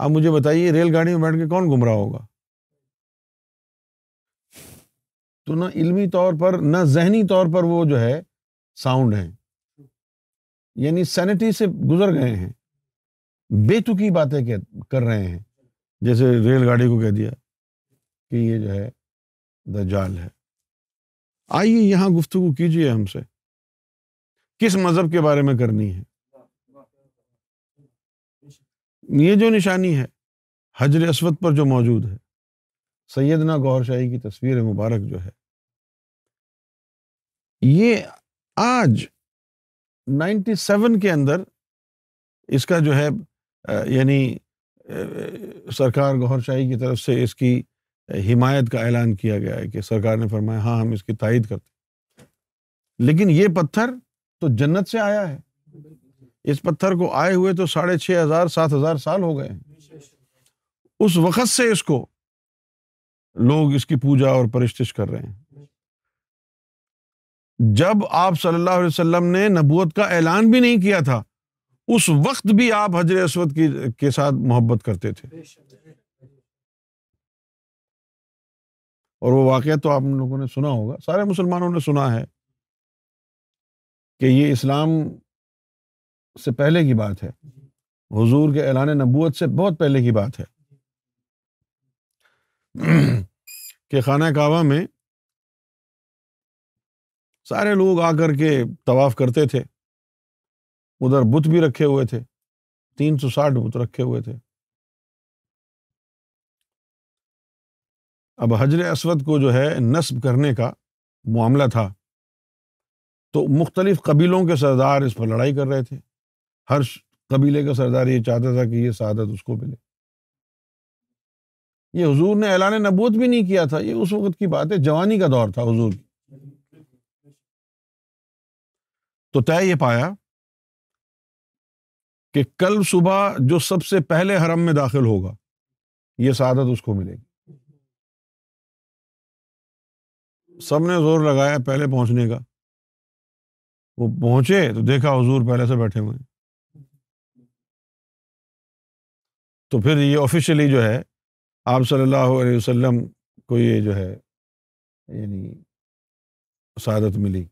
आप मुझे बताइए रेलगाड़ी में बैठ के कौन गुमराह होगा तो ना इल्मी तौर पर ना जहनी तौर पर वो जो है साउंड है यानी सैनिटी से गुजर गए हैं बेतुकी बातें कर रहे हैं जैसे रेलगाड़ी को कह दिया कि ये जो है दजाल है आइए यहां गुफ्तु कीजिए हमसे किस मज़हब के बारे में करनी है ये जो निशानी है हजर असवद पर जो मौजूद है सैदना गौर शाही की तस्वीर मुबारक जो है ये आज 97 के अंदर इसका जो है यानी सरकार गौहर शाही की तरफ से इसकी हिमायत का ऐलान किया गया है कि सरकार ने फरमाया हाँ हम इसकी तायद करते लेकिन ये पत्थर तो जन्नत से आया है इस पत्थर को आए हुए तो साढ़े छः हज़ार सात हज़ार साल हो गए हैं उस वक़्त से इसको लोग इसकी पूजा और परिष्टिश कर रहे हैं जब आप सल्लल्लाहु अलैहि वसल्लम ने नबूत का ऐलान भी नहीं किया था उस वक्त भी आप हजर असवद की के साथ मोहब्बत करते थे और वो वाक़ तो आप लोगों ने सुना होगा सारे मुसलमानों ने सुना है कि ये इस्लाम से पहले की बात है हुजूर के ऐलान नबूत से बहुत पहले की बात है कि खाना कावा में सारे लोग आकर के तवाफ करते थे उधर बुत भी रखे हुए थे तीन सौ साठ बुत रखे हुए थे अब हजर असवद को जो है नस्ब करने का मामला था तो मुख्तलिफ कबीलों के सरदार इस पर लड़ाई कर रहे थे हर कबीले का सरदार ये चाहता था कि ये शहादत उसको मिले ये हुजूर ने ऐलान नबूत भी नहीं किया था ये उस वक्त की बात है जवानी का दौर था हुजूर की तो तय ये पाया कि कल सुबह जो सबसे पहले हरम में दाखिल होगा ये सादत उसको मिलेगी सबने जोर लगाया पहले पहुंचने का वो पहुंचे तो देखा हुजूर पहले से बैठे हुए तो फिर ये ऑफिशियली जो है आप सल्लल्लाहु अलैहि वसल्लम को ये जो है यानी सादत मिली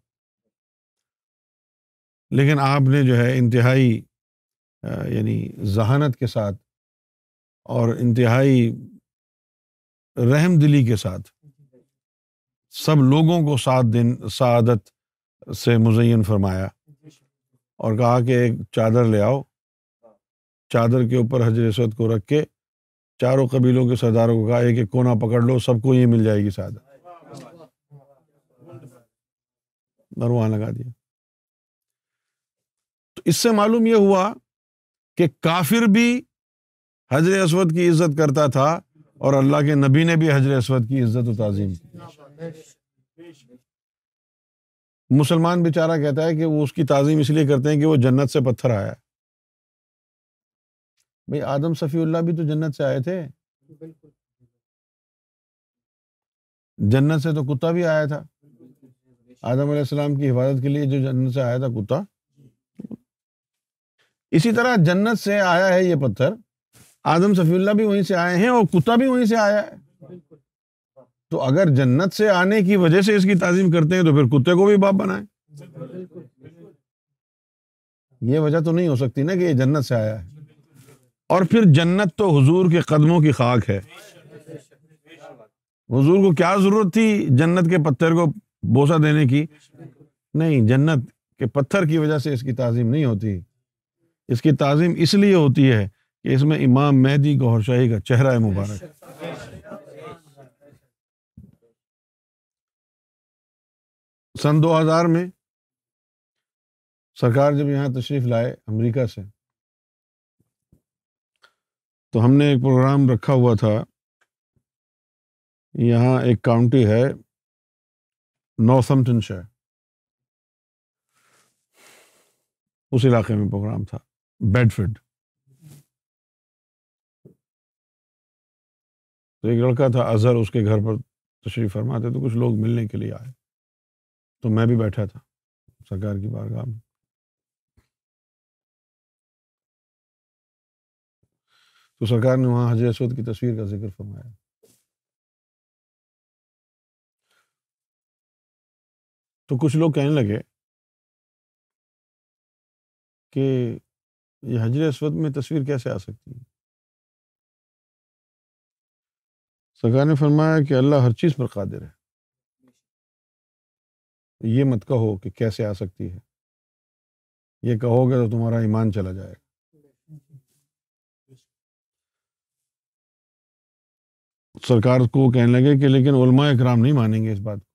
लेकिन आपने जो है इंतहाई यानी जहानत के साथ और इंतहाई रहम दिली के साथ सब लोगों को सात दिन सादत से मुजयन फरमाया और कहा कि एक चादर ले आओ चादर के ऊपर हजर सद को रख के चारों कबीलों के सरदारों को कहा एक कोना पकड़ लो सबको ये मिल जाएगी चादर मरवा लगा दिया इससे मालूम यह हुआ कि काफिर भी हजर असवद की इज्जत करता था और अल्लाह के नबी ने भी हजर असवद की इज्जत तज़ीम की मुसलमान बेचारा कहता है कि वो उसकी तज़ीम इसलिए करते हैं कि वो जन्नत से पत्थर आया भाई आदम सफ़ील्ला भी तो जन्नत से आए थे जन्नत से तो कुत्ता भी आया था आदम सलाम की हिफाजत के लिए जो जन्नत से आया था कुत्ता इसी तरह जन्नत से आया है ये पत्थर आदम सफील्ला भी वहीं से आए हैं और कुत्ता भी वहीं से आया है तो अगर जन्नत से आने की वजह से इसकी ताजीम करते हैं तो फिर कुत्ते को भी बाप बनाए ये वजह तो नहीं हो सकती ना कि ये जन्नत से आया है और फिर जन्नत तो हुजूर के कदमों की खाक है हुजूर को क्या जरूरत थी जन्नत के पत्थर को बोसा देने की नहीं जन्नत के पत्थर की वजह से इसकी ताजीम नहीं होती इसकी तज़ीम इसलिए होती है कि इसमें इमाम मेहदी गौरशाही का चेहरा मुबारक सन 2000 में सरकार जब यहाँ तशरीफ़ लाए अमेरिका से तो हमने एक प्रोग्राम रखा हुआ था यहाँ एक काउंटी है नौसमटन शहर उस इलाके में प्रोग्राम था बेडफिड तो एक लड़का था अजहर उसके घर पर तशरीफ फरमाते तो कुछ लोग मिलने के लिए आए तो मैं भी बैठा था सरकार की बारगाह में तो सरकार ने वहां हजर असवद की तस्वीर का जिक्र फरमाया तो कुछ लोग कहने लगे कि ये हजर असवद में तस्वीर कैसे आ सकती है सरकार ने फरमाया कि अल्लाह हर चीज़ पर कादिर है ये मत कहो कि कैसे आ सकती है ये कहोगे तो तुम्हारा ईमान चला जाएगा सरकार को कहने लगे कि लेकिन उलमा इकराम नहीं मानेंगे इस बात को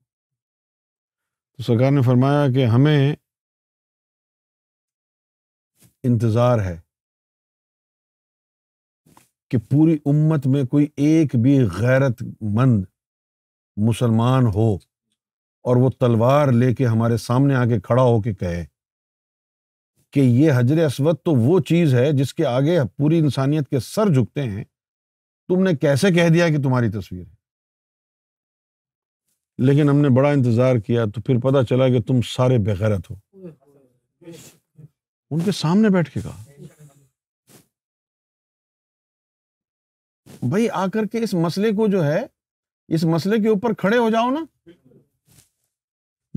तो सरकार ने फरमाया कि हमें इंतज़ार है कि पूरी उम्मत में कोई एक भी गैरतमंद मुसलमान हो और वो तलवार लेके हमारे सामने आके खड़ा होके कहे कि ये हजर असवद तो वो चीज़ है जिसके आगे पूरी इंसानियत के सर झुकते हैं तुमने कैसे कह दिया कि तुम्हारी तस्वीर है लेकिन हमने बड़ा इंतज़ार किया तो फिर पता चला कि तुम सारे बेगैरत हो उनके सामने बैठ के कहा भाई आकर के इस मसले को जो है इस मसले के ऊपर खड़े हो जाओ ना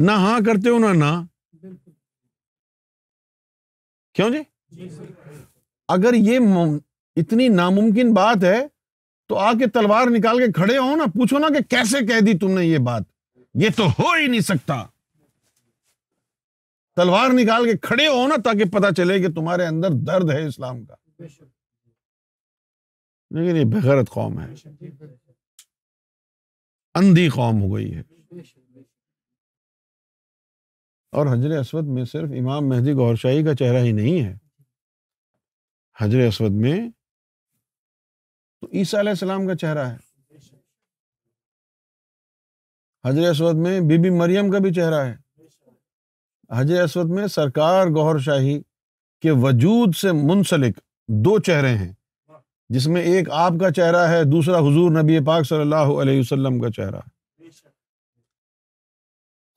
ना हाँ करते हो ना ना क्यों जी अगर ये इतनी नामुमकिन बात है तो आके तलवार निकाल के खड़े हो ना पूछो ना कि कैसे कह दी तुमने ये बात ये तो हो ही नहीं सकता तलवार निकाल के खड़े हो ना ताकि पता चले कि तुम्हारे अंदर दर्द है इस्लाम का लेकिन ये बेगैरत कौम है अंधी कौम हो गई है और हजर असवद में सिर्फ इमाम मेहदी गौरशाही का चेहरा ही नहीं है हजर असवद में तो ईसा सलाम का चेहरा है हजर असवद में बीबी मरियम का भी चेहरा है हज असवद में सरकार गौर शाही के वजूद से मुंसलिक दो चेहरे हैं जिसमें एक आपका चेहरा है दूसरा हुजूर नबी पाक सल्लल्लाहु अलैहि वसल्लम का चेहरा है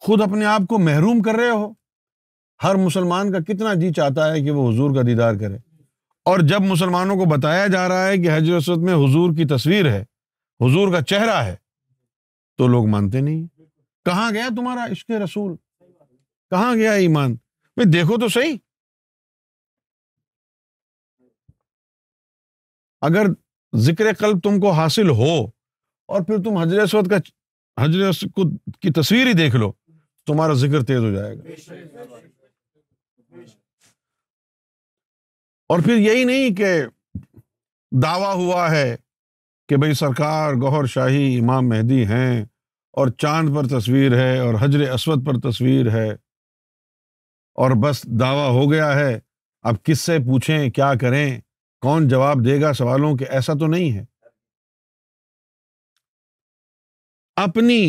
खुद अपने आप को महरूम कर रहे हो हर मुसलमान का कितना जी चाहता है कि वो हुजूर का दीदार करे और जब मुसलमानों को बताया जा रहा है कि हजर असद में हुजूर की तस्वीर है हुजूर का चेहरा है तो लोग मानते नहीं कहा गया तुम्हारा इश्क रसूल कहा गया ईमान भाई देखो तो सही अगर जिक्र कल्ब तुमको हासिल हो और फिर तुम हजर अस्वद का हजर को की तस्वीर ही देख लो तुम्हारा जिक्र तेज हो जाएगा और फिर यही नहीं कि दावा हुआ है कि भाई सरकार गौहर शाही इमाम मेहदी हैं और चांद पर तस्वीर है और हजर असवद पर तस्वीर है और बस दावा हो गया है अब किससे पूछें क्या करें कौन जवाब देगा सवालों के ऐसा तो नहीं है अपनी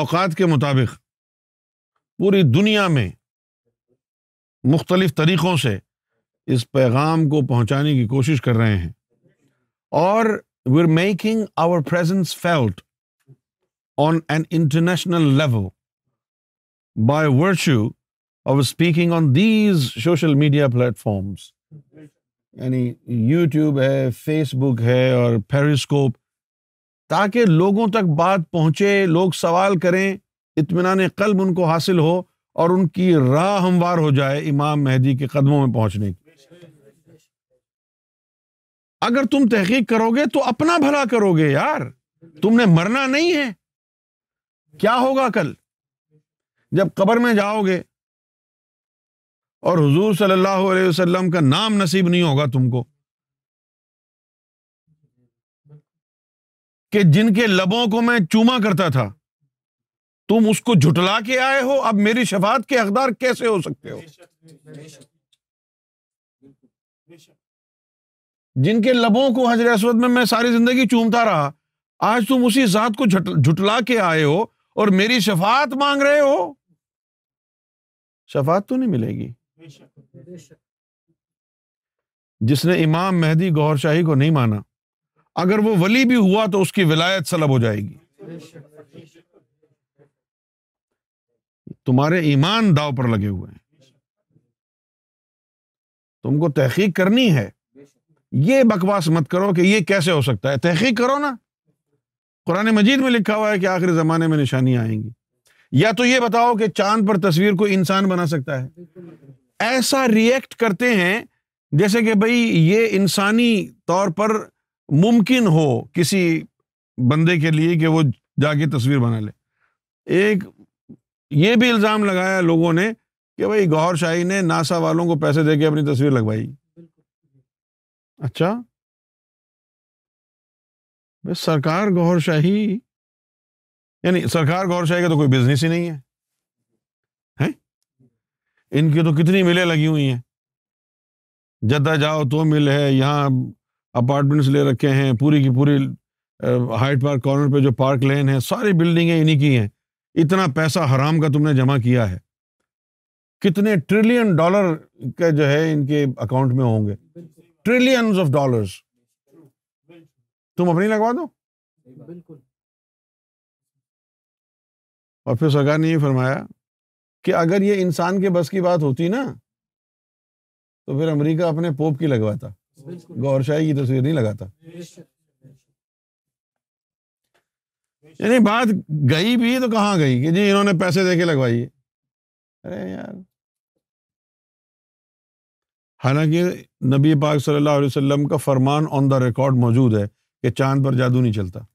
औकात के मुताबिक पूरी दुनिया में मुख्तलिफ तरीक़ों से इस पैगाम को पहुंचाने की कोशिश कर रहे हैं और we making our presence felt on an international level by virtue of speaking on these social media platforms यानी यूट्यूब है फेसबुक है और पेरिस्कोप ताकि लोगों तक बात पहुंचे लोग सवाल करें इतमान कल्ब उनको हासिल हो और उनकी राह हमवार हो जाए इमाम मेहदी के कदमों में पहुंचने की अगर तुम तहकीक करोगे तो अपना भला करोगे यार तुमने मरना नहीं है क्या होगा कल जब कब्र में जाओगे और हुजूर सल्लल्लाहु अलैहि वसल्लम का नाम नसीब नहीं होगा तुमको कि जिनके लबों को मैं चूमा करता था तुम उसको झुटला के आए हो अब मेरी शफात के हकदार कैसे हो सकते हो जिनके लबों को हजर असवद में मैं सारी जिंदगी चूमता रहा आज तुम उसी जात को झुटला के आए हो और मेरी शफात मांग रहे हो शफात तो नहीं मिलेगी जिसने इमाम मेहदी गौर शाही को नहीं माना अगर वो वली भी हुआ तो उसकी विलायत सलब हो जाएगी तुम्हारे ईमान दाव पर लगे हुए हैं तुमको तहकीक करनी है ये बकवास मत करो कि ये कैसे हो सकता है तहकीक करो ना कुरान मजीद में लिखा हुआ है कि आखिर जमाने में निशानी आएंगी या तो ये बताओ कि चांद पर तस्वीर को इंसान बना सकता है ऐसा रिएक्ट करते हैं जैसे कि भाई ये इंसानी तौर पर मुमकिन हो किसी बंदे के लिए कि वो जाके तस्वीर बना ले एक ये भी इल्ज़ाम लगाया लोगों ने कि भाई गौहर शाही ने नासा वालों को पैसे देके अपनी तस्वीर लगवाई अच्छा सरकार गौहर शाही यानी सरकार गौर शाही का तो कोई बिजनेस ही नहीं है इनकी तो कितनी मिले लगी हुई हैं जद्दा जाओ तो मिल है यहाँ अपार्टमेंट्स ले रखे हैं पूरी की पूरी हाइट पार्क कॉर्नर पे जो पार्क लेन है सारी बिल्डिंगें इन्हीं की हैं इतना पैसा हराम का तुमने जमा किया है कितने ट्रिलियन डॉलर के जो है इनके अकाउंट में होंगे ट्रिलियन ऑफ डॉलर तुम अपनी लगवा दो और फिर सरकार ने ये फरमाया कि अगर ये इंसान के बस की बात होती ना तो फिर अमेरिका अपने पोप की लगवाता गौरशाही की तस्वीर नहीं लगाता यानी बात गई भी तो कहाँ गई कि जी इन्होंने पैसे दे के लगवाई है अरे यार हालांकि नबी पाक सल्लल्लाहु अलैहि वसल्लम का फरमान ऑन द रिकॉर्ड मौजूद है कि चांद पर जादू नहीं चलता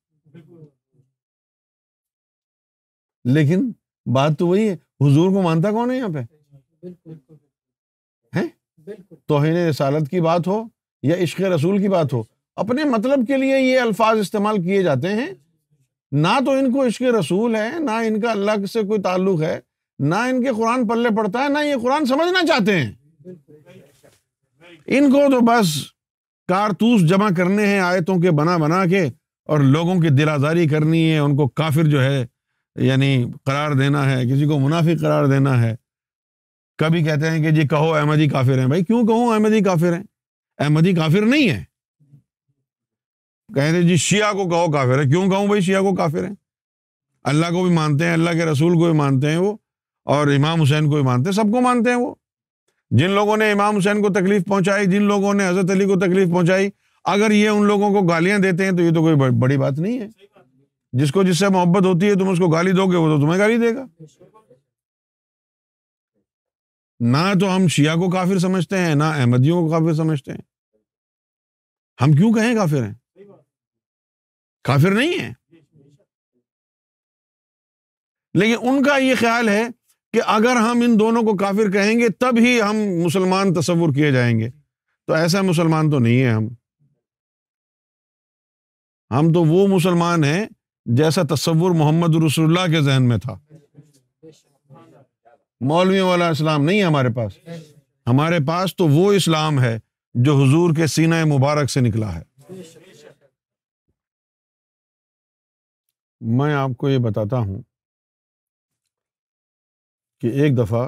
लेकिन बात तो वही है हुजूर को मानता कौन है यहाँ पे हैं तोहन रसालत की बात हो या इश्क रसूल की बात हो अपने मतलब के लिए ये अल्फाज इस्तेमाल किए जाते हैं ना तो इनको इश्क रसूल है ना इनका अल्लाह से कोई ताल्लुक है ना इनके कुरान पल्ले पड़ता है ना ये कुरान समझना चाहते हैं इनको तो बस कारतूस जमा करने हैं आयतों के बना बना के और लोगों की दिलाजारी करनी है उनको काफिर जो है यानी करार देना है किसी को मुनाफी करार देना है कभी कहते हैं कि जी कहो अहमदी काफिर हैं भाई क्यों कहो अहमदी काफिर हैं अहमदी काफिर नहीं है कहते जी शिया को कहो काफिर है क्यों कहूँ भाई शिया को काफिर है अल्लाह को भी मानते हैं अल्लाह के रसूल को भी मानते हैं वो और इमाम हुसैन को भी मानते हैं सबको मानते हैं वो जिन लोगों ने इमाम हुसैन को तकलीफ पहुंचाई जिन लोगों ने हजरत अली को तकलीफ पहुंचाई अगर ये उन लोगों को गालियां देते हैं तो ये तो कोई बड़ी बात नहीं है जिसको जिससे मोहब्बत होती है तुम उसको गाली दोगे वो तो तुम्हें गाली देगा ना तो हम शिया को काफिर समझते हैं ना अहमदियों को काफिर समझते हैं हम क्यों कहें काफिर हैं काफिर नहीं है लेकिन उनका ये ख्याल है कि अगर हम इन दोनों को काफिर कहेंगे तब ही हम मुसलमान तस्वुर किए जाएंगे तो ऐसा मुसलमान तो नहीं है हम हम तो वो मुसलमान हैं जैसा तस्वुर मोहम्मद रसुल्ला के जहन में था मौलवी वाला इस्लाम नहीं है हमारे पास हमारे पास तो वो इस्लाम है जो हजूर के सीना मुबारक से निकला है मैं आपको ये बताता हूं कि एक दफ़ा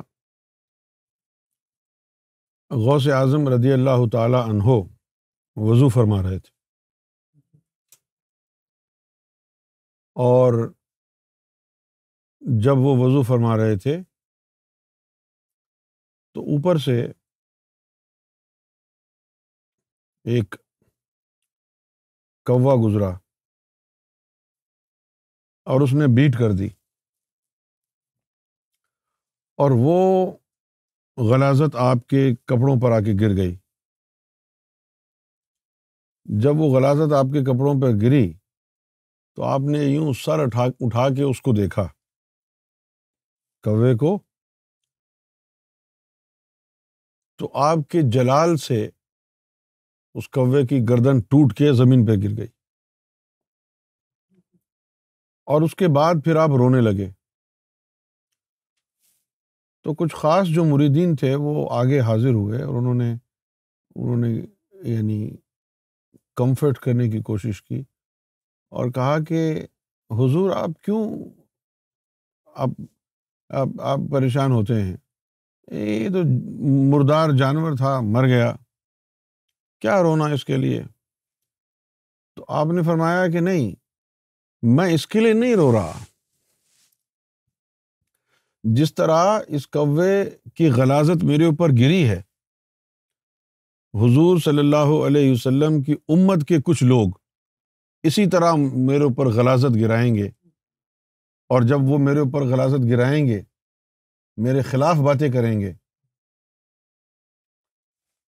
गौ से आज़म रजी अल्लाह तहो वज़ू फरमा रहे थे और जब वो वज़ू फरमा रहे थे तो ऊपर से एक कौवा गुजरा और उसने बीट कर दी और वो गलाजत आपके कपड़ों पर आके गिर गई जब वो गलाजत आपके कपड़ों पर गिरी तो आपने यूं सर उठा उठा के उसको देखा कवे को तो आपके जलाल से उस कवे की गर्दन टूट के जमीन पे गिर गई और उसके बाद फिर आप रोने लगे तो कुछ ख़ास जो मुरीदीन थे वो आगे हाजिर हुए और उन्होंने उन्होंने यानी कंफर्ट करने की कोशिश की और कहा कि हुजूर आप क्यों आप आप, आप परेशान होते हैं ये तो मुर्दार जानवर था मर गया क्या रोना इसके लिए तो आपने फरमाया कि नहीं मैं इसके लिए नहीं रो रहा जिस तरह इस कौवे की गलाजत मेरे ऊपर गिरी है हुजूर सल्लल्लाहु अलैहि वसल्लम की उम्मत के कुछ लोग इसी तरह मेरे ऊपर गलाजत गिराएंगे और जब वो मेरे ऊपर गलाजत गिराएंगे मेरे खिलाफ बातें करेंगे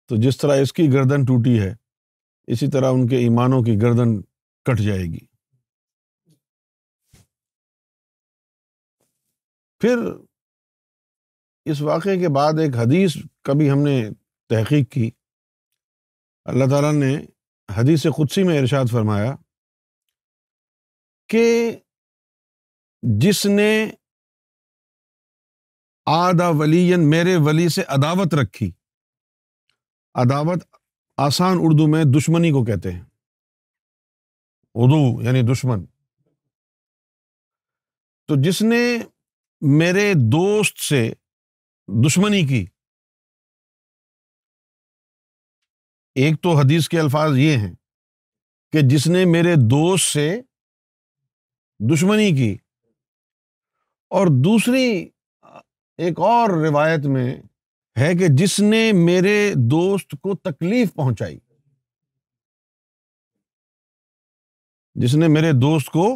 तो जिस तरह इसकी गर्दन टूटी है इसी तरह उनके ईमानों की गर्दन कट जाएगी फिर इस वाक़े के बाद एक हदीस कभी हमने तहकीक की अल्लाह ताला ने हदीस कुदसी में इरशाद फरमाया कि जिसने आदा वलीयन मेरे वली से अदावत रखी अदावत आसान उर्दू में दुश्मनी को कहते हैं उर्दू यानी दुश्मन तो जिसने मेरे दोस्त से दुश्मनी की एक तो हदीस के अल्फाज ये हैं कि जिसने मेरे दोस्त से दुश्मनी की और दूसरी एक और रिवायत में है कि जिसने मेरे दोस्त को तकलीफ पहुंचाई जिसने मेरे दोस्त को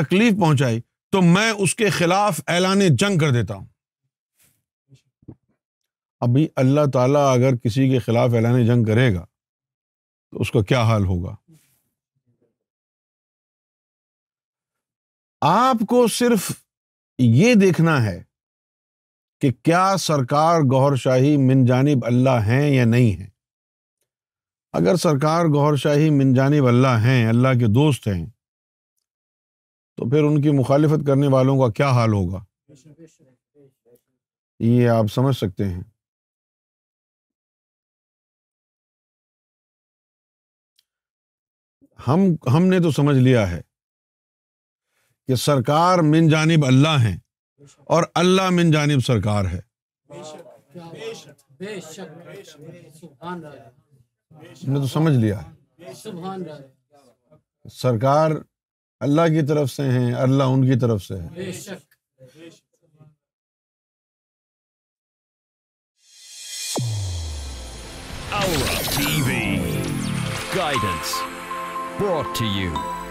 तकलीफ पहुंचाई तो मैं उसके खिलाफ ऐलान जंग कर देता हूं अभी अल्लाह ताला अगर किसी के खिलाफ ऐलान जंग करेगा तो उसका क्या हाल होगा आपको सिर्फ ये देखना है कि क्या सरकार गौरशाही मिन जानब अल्लाह हैं या नहीं हैं अगर सरकार गौरशाही मिन जानब अल्लाह हैं अल्लाह के दोस्त हैं तो फिर उनकी मुखालफत करने वालों का क्या हाल होगा ये आप समझ सकते हैं हम हमने तो समझ लिया है कि सरकार मिन जानिब अल्लाह है और अल्लाह मिन जानिब सरकार है हमने तो समझ लिया सरकार अल्लाह की तरफ से है अल्लाह उनकी तरफ से है Aura TV. Guidance. Brought to you